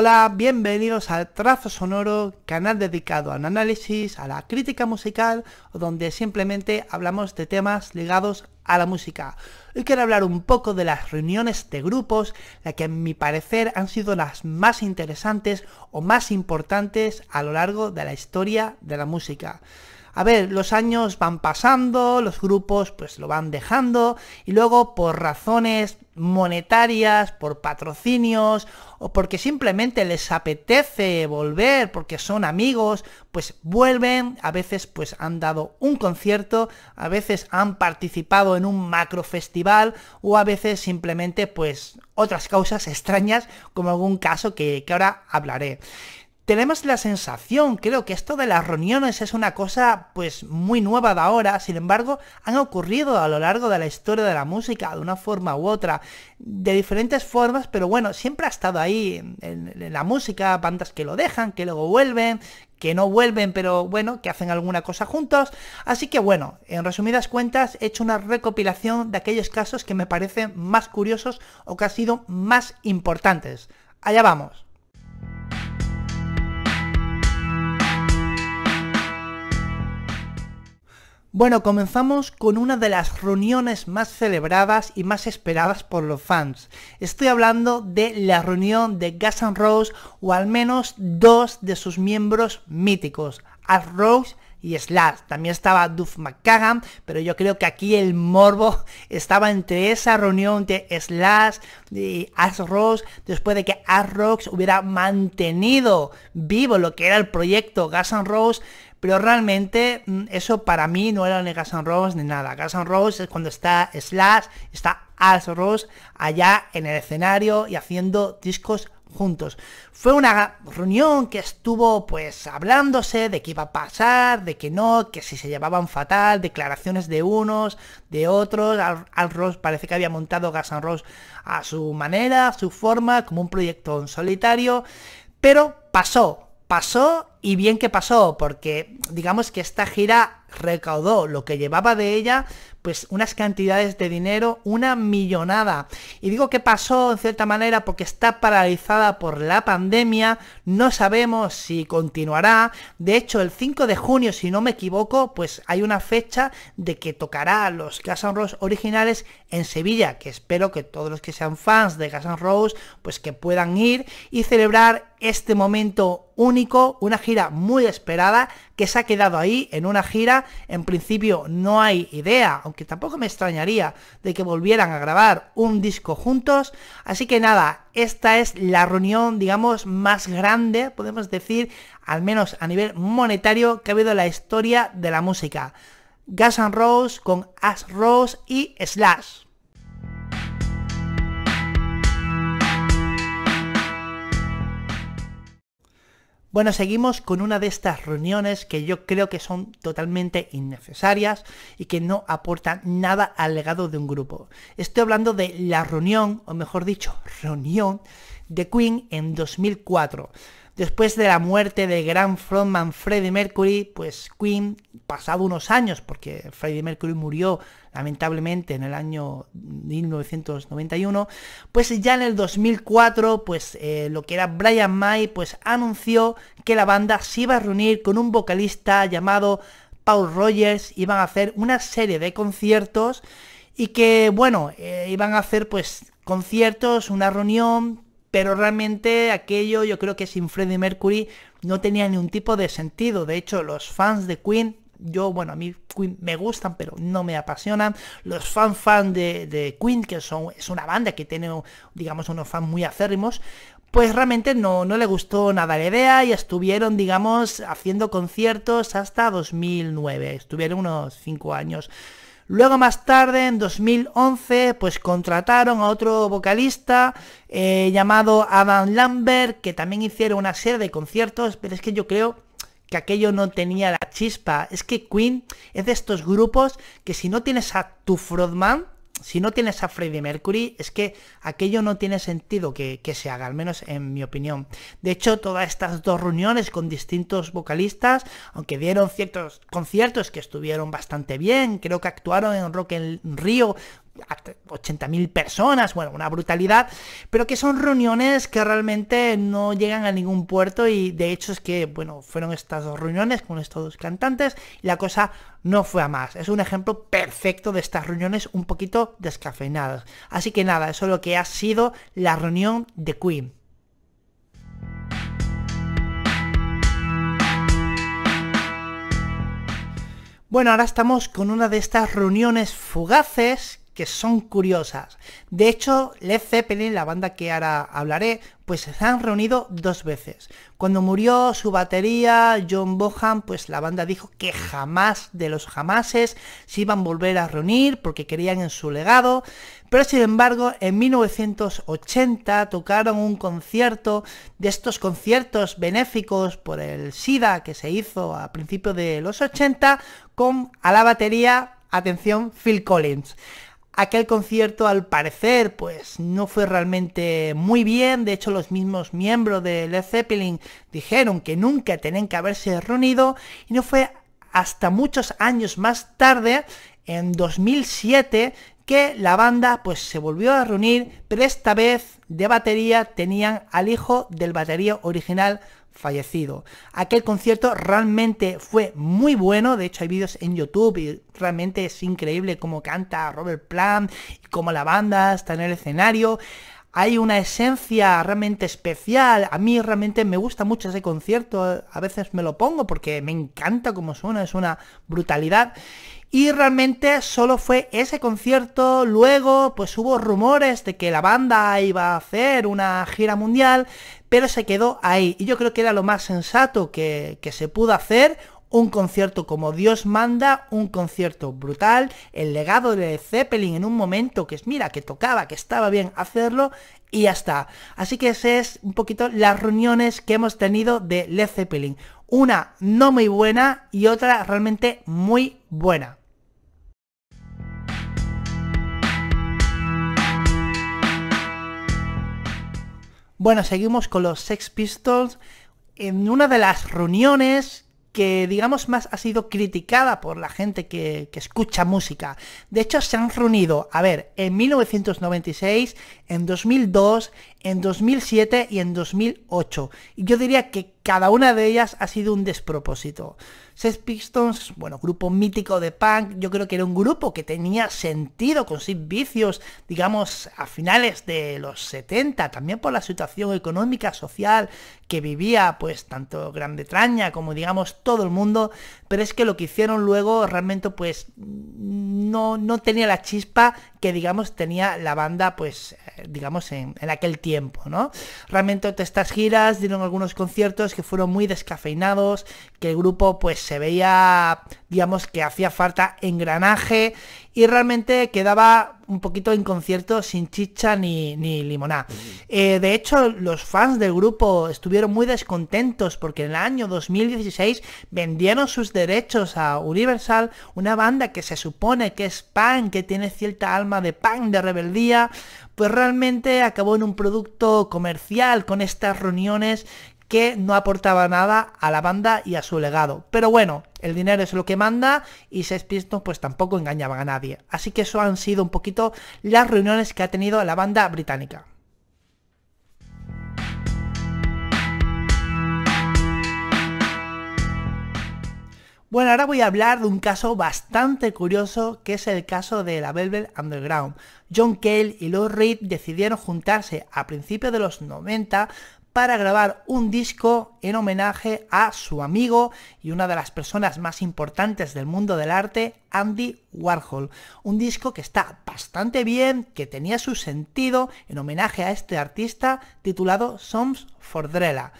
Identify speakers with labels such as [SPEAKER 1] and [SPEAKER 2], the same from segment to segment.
[SPEAKER 1] Hola, bienvenidos al Trazo Sonoro, canal dedicado al análisis, a la crítica musical, donde simplemente hablamos de temas ligados a la música. Hoy quiero hablar un poco de las reuniones de grupos, las que a mi parecer han sido las más interesantes o más importantes a lo largo de la historia de la música a ver, los años van pasando, los grupos pues lo van dejando y luego por razones monetarias, por patrocinios o porque simplemente les apetece volver porque son amigos, pues vuelven, a veces pues han dado un concierto, a veces han participado en un macro festival o a veces simplemente pues otras causas extrañas como algún caso que, ahora hablaré. Tenemos la sensación, creo que esto de las reuniones es una cosa pues muy nueva de ahora, sin embargo han ocurrido a lo largo de la historia de la música de una forma u otra, de diferentes formas, pero bueno, siempre ha estado ahí en, la música, bandas que lo dejan, que luego vuelven, que no vuelven, pero bueno, que hacen alguna cosa juntos. Así que bueno, en resumidas cuentas, he hecho una recopilación de aquellos casos que me parecen más curiosos o que han sido más importantes. Allá vamos. Bueno, comenzamos con una de las reuniones más celebradas y más esperadas por los fans. Estoy hablando de la reunión de Guns N' Roses o al menos dos de sus miembros míticos, Ash Rose y Slash. También estaba Duff McCagan, pero yo creo que aquí el morbo estaba entre esa reunión de Slash y Ash Rose, después de que Ash Rose hubiera mantenido vivo lo que era el proyecto Gas and Rose pero realmente mm, eso para mí no era ni Gas Rose ni nada. Gas and Roses es cuando está Slash, está Al Rose allá en el escenario y haciendo discos juntos. Fue una reunión que estuvo pues hablándose de qué iba a pasar, de que no, que si se llevaban fatal, declaraciones de unos, de otros. Al, Ross parece que había montado Gas and a su manera, a su forma, como un proyecto en solitario. Pero pasó, pasó y bien que pasó, porque digamos que esta gira recaudó lo que llevaba de ella, pues unas cantidades de dinero, una millonada. Y digo que pasó en cierta manera porque está paralizada por la pandemia, no sabemos si continuará. De hecho, el 5 de junio, si no me equivoco, pues hay una fecha de que tocará los Gas N' originales en Sevilla, que espero que todos los que sean fans de Gas and pues que puedan ir y celebrar este momento único, una gira muy esperada que se ha quedado ahí en una gira en principio no hay idea, aunque tampoco me extrañaría de que volvieran a grabar un disco juntos. Así que nada, esta es la reunión, digamos, más grande, podemos decir, al menos a nivel monetario, que ha habido en la historia de la música. Gas and Rose con Ash Rose y Slash. Bueno, seguimos con una de estas reuniones que yo creo que son totalmente innecesarias y que no aportan nada al legado de un grupo. Estoy hablando de la reunión, o mejor dicho, reunión de Queen en 2004. Después de la muerte de gran frontman Freddie Mercury, pues Queen, pasado unos años, porque Freddie Mercury murió lamentablemente en el año 1991, pues ya en el 2004, pues eh, lo que era Brian May, pues anunció que la banda se iba a reunir con un vocalista llamado Paul Rogers, iban a hacer una serie de conciertos y que, bueno, eh, iban a hacer pues conciertos, una reunión pero realmente aquello yo creo que sin Freddie Mercury no tenía ningún tipo de sentido. De hecho, los fans de Queen, yo, bueno, a mí Queen me gustan, pero no me apasionan. Los fan fan de, Queen, que son, es una banda que tiene, digamos, unos fans muy acérrimos, pues realmente no, no le gustó nada la idea y estuvieron, digamos, haciendo conciertos hasta 2009. Estuvieron unos 5 años Luego más tarde, en 2011, pues contrataron a otro vocalista eh, llamado Adam Lambert, que también hicieron una serie de conciertos, pero es que yo creo que aquello no tenía la chispa. Es que Queen es de estos grupos que si no tienes a tu frontman, si no tienes a Freddie Mercury, es que aquello no tiene sentido que, que, se haga, al menos en mi opinión. De hecho, todas estas dos reuniones con distintos vocalistas, aunque dieron ciertos conciertos que estuvieron bastante bien, creo que actuaron en Rock en Río 80.000 personas, bueno, una brutalidad, pero que son reuniones que realmente no llegan a ningún puerto y de hecho es que, bueno, fueron estas dos reuniones con estos dos cantantes y la cosa no fue a más. Es un ejemplo perfecto de estas reuniones un poquito descafeinadas. Así que nada, eso es lo que ha sido la reunión de Queen. Bueno, ahora estamos con una de estas reuniones fugaces que son curiosas. De hecho, Led Zeppelin, la banda que ahora hablaré, pues se han reunido dos veces. Cuando murió su batería, John Bohan, pues la banda dijo que jamás de los jamases se iban a volver a reunir porque querían en su legado. Pero sin embargo, en 1980 tocaron un concierto de estos conciertos benéficos por el SIDA que se hizo a principios de los 80 con a la batería, atención, Phil Collins. Aquel concierto al parecer pues no fue realmente muy bien, de hecho los mismos miembros de Led Zeppelin dijeron que nunca tenían que haberse reunido y no fue hasta muchos años más tarde, en 2007, que la banda pues se volvió a reunir, pero esta vez de batería tenían al hijo del batería original fallecido. Aquel concierto realmente fue muy bueno, de hecho hay vídeos en YouTube y realmente es increíble cómo canta Robert Plant, y cómo la banda está en el escenario. Hay una esencia realmente especial. A mí realmente me gusta mucho ese concierto. A veces me lo pongo porque me encanta como suena. Es una brutalidad. Y realmente solo fue ese concierto, luego pues hubo rumores de que la banda iba a hacer una gira mundial, pero se quedó ahí. Y yo creo que era lo más sensato que, se pudo hacer. Un concierto como Dios manda, un concierto brutal, el legado de Zeppelin en un momento que, es mira, que tocaba, que estaba bien hacerlo, y ya está. Así que ese es un poquito las reuniones que hemos tenido de Led Zeppelin. Una no muy buena y otra realmente muy buena. Bueno, seguimos con los Sex Pistols. En una de las reuniones que digamos más ha sido criticada por la gente que, escucha música. De hecho, se han reunido, a ver, en 1996, en 2002, en 2007 y en 2008. Y yo diría que cada una de ellas ha sido un despropósito. Sex Pistons, bueno, grupo mítico de punk, yo creo que era un grupo que tenía sentido con sus vicios, digamos, a finales de los 70, también por la situación económica, social que vivía, pues, tanto Gran Bretaña como, digamos, todo el mundo, pero es que lo que hicieron luego realmente, pues, no, no tenía la chispa que digamos tenía la banda pues eh, digamos en, aquel tiempo, ¿no? Realmente estas giras dieron algunos conciertos que fueron muy descafeinados, que el grupo pues se veía digamos que hacía falta engranaje y realmente quedaba un poquito en concierto sin chicha ni, limonada. Eh, de hecho, los fans del grupo estuvieron muy descontentos porque en el año 2016 vendieron sus derechos a Universal, una banda que se supone que es punk, que tiene cierta alma de punk, de rebeldía, pues realmente acabó en un producto comercial con estas reuniones que no aportaba nada a la banda y a su legado. Pero bueno, el dinero es lo que manda y Sex Pistons pues tampoco engañaban a nadie. Así que eso han sido un poquito las reuniones que ha tenido la banda británica. Bueno, ahora voy a hablar de un caso bastante curioso que es el caso de la Velvet Underground. John Cale y Lou Reed decidieron juntarse a principios de los 90 para grabar un disco en homenaje a su amigo y una de las personas más importantes del mundo del arte, Andy Warhol. Un disco que está bastante bien, que tenía su sentido en homenaje a este artista titulado Songs for Drella.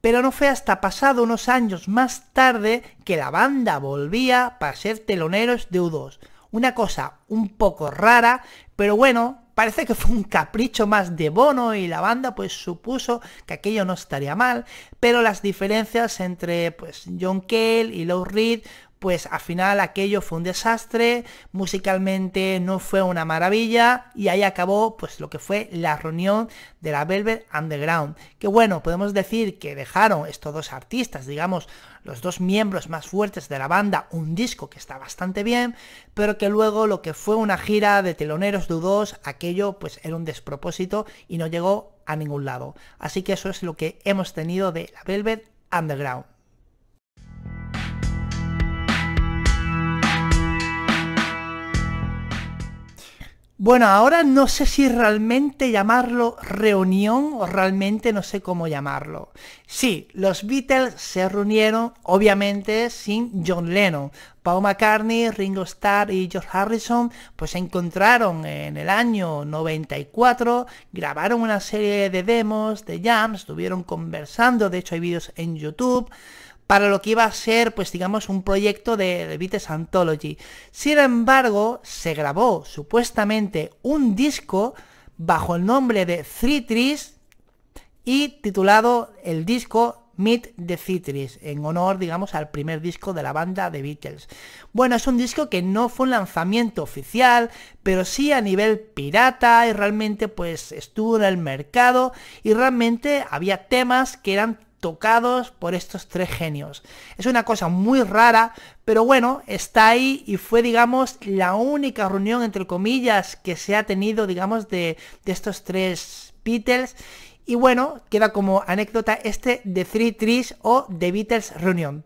[SPEAKER 1] Pero no fue hasta pasado unos años más tarde que la banda volvía para ser teloneros de U2. Una cosa un poco rara, pero bueno, Parece que fue un capricho más de Bono y la banda pues supuso que aquello no estaría mal, pero las diferencias entre pues John Cale y Lou Reed pues al final aquello fue un desastre, musicalmente no fue una maravilla y ahí acabó pues lo que fue la reunión de la Velvet Underground. Que bueno, podemos decir que dejaron estos dos artistas, digamos, los dos miembros más fuertes de la banda, un disco que está bastante bien, pero que luego lo que fue una gira de teloneros dudos, aquello pues era un despropósito y no llegó a ningún lado. Así que eso es lo que hemos tenido de la Velvet Underground. Bueno, ahora no sé si realmente llamarlo reunión o realmente no sé cómo llamarlo. Sí, los Beatles se reunieron, obviamente, sin John Lennon. Paul McCartney, Ringo Starr y George Harrison pues se encontraron en el año 94, grabaron una serie de demos, de jams, estuvieron conversando, de hecho hay vídeos en YouTube para lo que iba a ser, pues digamos, un proyecto de, Beatles Anthology. Sin embargo, se grabó supuestamente un disco bajo el nombre de Three y titulado el disco Meet the Citris en honor, digamos, al primer disco de la banda de Beatles. Bueno, es un disco que no fue un lanzamiento oficial, pero sí a nivel pirata y realmente pues estuvo en el mercado y realmente había temas que eran tocados por estos tres genios. Es una cosa muy rara, pero bueno, está ahí y fue, digamos, la única reunión, entre comillas, que se ha tenido, digamos, de, estos tres Beatles. Y bueno, queda como anécdota este de Three Trees o The Beatles reunión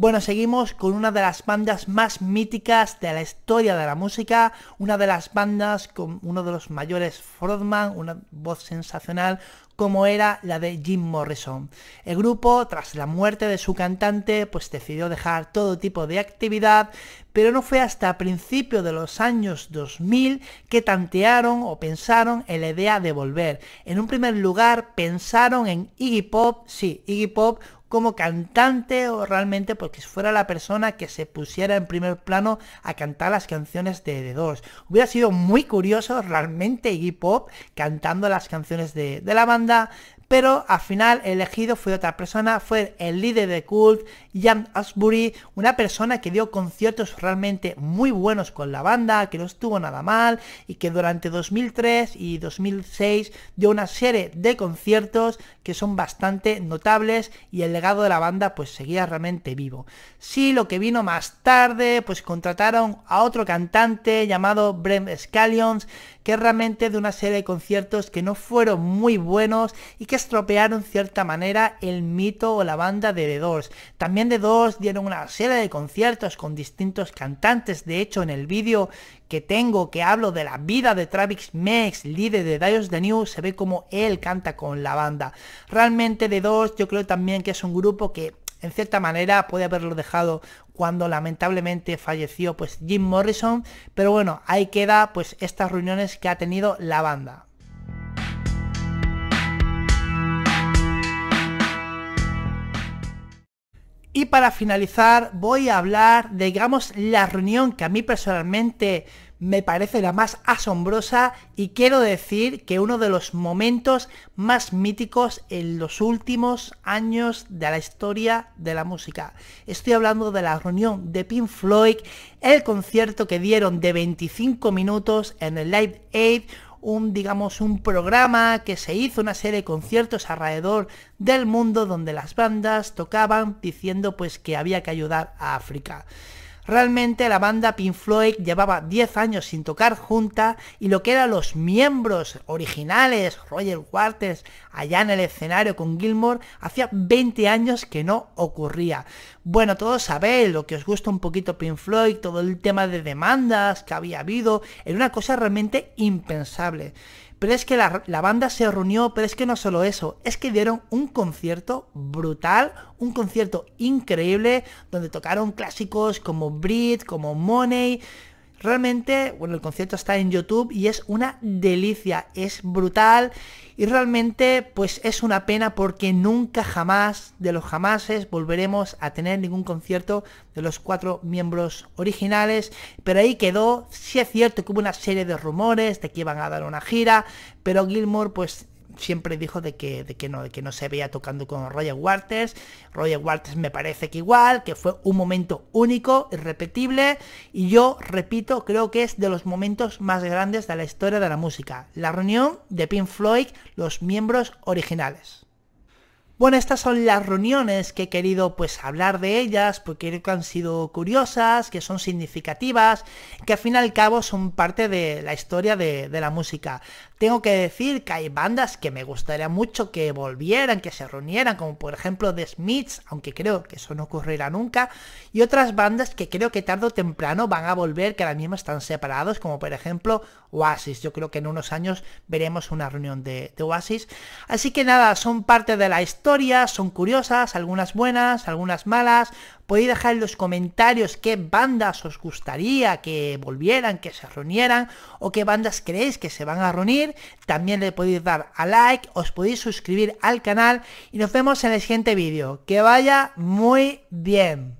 [SPEAKER 1] Bueno, seguimos con una de las bandas más míticas de la historia de la música, una de las bandas con uno de los mayores frontman, una voz sensacional como era la de Jim Morrison. El grupo, tras la muerte de su cantante, pues decidió dejar todo tipo de actividad, pero no fue hasta principios de los años 2000 que tantearon o pensaron en la idea de volver. En un primer lugar pensaron en Iggy Pop, sí, Iggy Pop, como cantante o realmente porque pues, fuera la persona que se pusiera en primer plano a cantar las canciones de The Doors. Hubiera sido muy curioso realmente Iggy Pop cantando las canciones de, de la banda, pero al final elegido fue otra persona, fue el líder de Cult, Jan Asbury, una persona que dio conciertos realmente muy buenos con la banda, que no estuvo nada mal y que durante 2003 y 2006 dio una serie de conciertos que son bastante notables y el legado de la banda pues seguía realmente vivo. Sí, lo que vino más tarde pues contrataron a otro cantante llamado Brent Scallions, que realmente de una serie de conciertos que no fueron muy buenos y que estropearon cierta manera el mito o la banda de The Doors. También de dos dieron una serie de conciertos con distintos cantantes. De hecho, en el vídeo que tengo que hablo de la vida de Travis Mex, líder de Dios the New, se ve como él canta con la banda. Realmente de dos yo creo también que es un grupo que en cierta manera puede haberlo dejado cuando lamentablemente falleció pues Jim Morrison, pero bueno, ahí queda pues estas reuniones que ha tenido la banda. Y para finalizar voy a hablar de, digamos, la reunión que a mí personalmente me parece la más asombrosa y quiero decir que uno de los momentos más míticos en los últimos años de la historia de la música. Estoy hablando de la reunión de Pink Floyd, el concierto que dieron de 25 minutos en el Live Aid, un, digamos, un programa que se hizo, una serie de conciertos alrededor del mundo donde las bandas tocaban diciendo pues que había que ayudar a África. Realmente la banda Pink Floyd llevaba 10 años sin tocar junta y lo que eran los miembros originales, Roger Waters, allá en el escenario con Gilmore, hacía 20 años que no ocurría. Bueno, todos sabéis lo que os gusta un poquito Pink Floyd, todo el tema de demandas que había habido, era una cosa realmente impensable. Pero es que la, banda se reunió, pero es que no solo eso, es que dieron un concierto brutal, un concierto increíble, donde tocaron clásicos como Brit, como Money, Realmente, bueno, el concierto está en YouTube y es una delicia, es brutal y realmente pues es una pena porque nunca jamás de los jamases volveremos a tener ningún concierto de los cuatro miembros originales, pero ahí quedó, sí es cierto que hubo una serie de rumores de que iban a dar una gira, pero Gilmore pues siempre dijo de que, de que, no, de que no se veía tocando con Roger Waters. Roger Waters me parece que igual, que fue un momento único, irrepetible, y yo, repito, creo que es de los momentos más grandes de la historia de la música. La reunión de Pink Floyd, los miembros originales. Bueno, estas son las reuniones que he querido pues hablar de ellas porque creo que han sido curiosas, que son significativas, que al fin y al cabo son parte de la historia de la música. Tengo que decir que hay bandas que me gustaría mucho que volvieran, que se reunieran, como por ejemplo The Smiths, aunque creo que eso no ocurrirá nunca, y otras bandas que creo que tarde o temprano van a volver, que ahora mismo están separados, como por ejemplo Oasis. Yo creo que en unos años veremos una reunión de, Oasis. Así que nada, son parte de la historia, son curiosas, algunas buenas, algunas malas, Podéis dejar en los comentarios qué bandas os gustaría que volvieran, que se reunieran o qué bandas creéis que se van a reunir. También le podéis dar a like, os podéis suscribir al canal y nos vemos en el siguiente vídeo. Que vaya muy bien.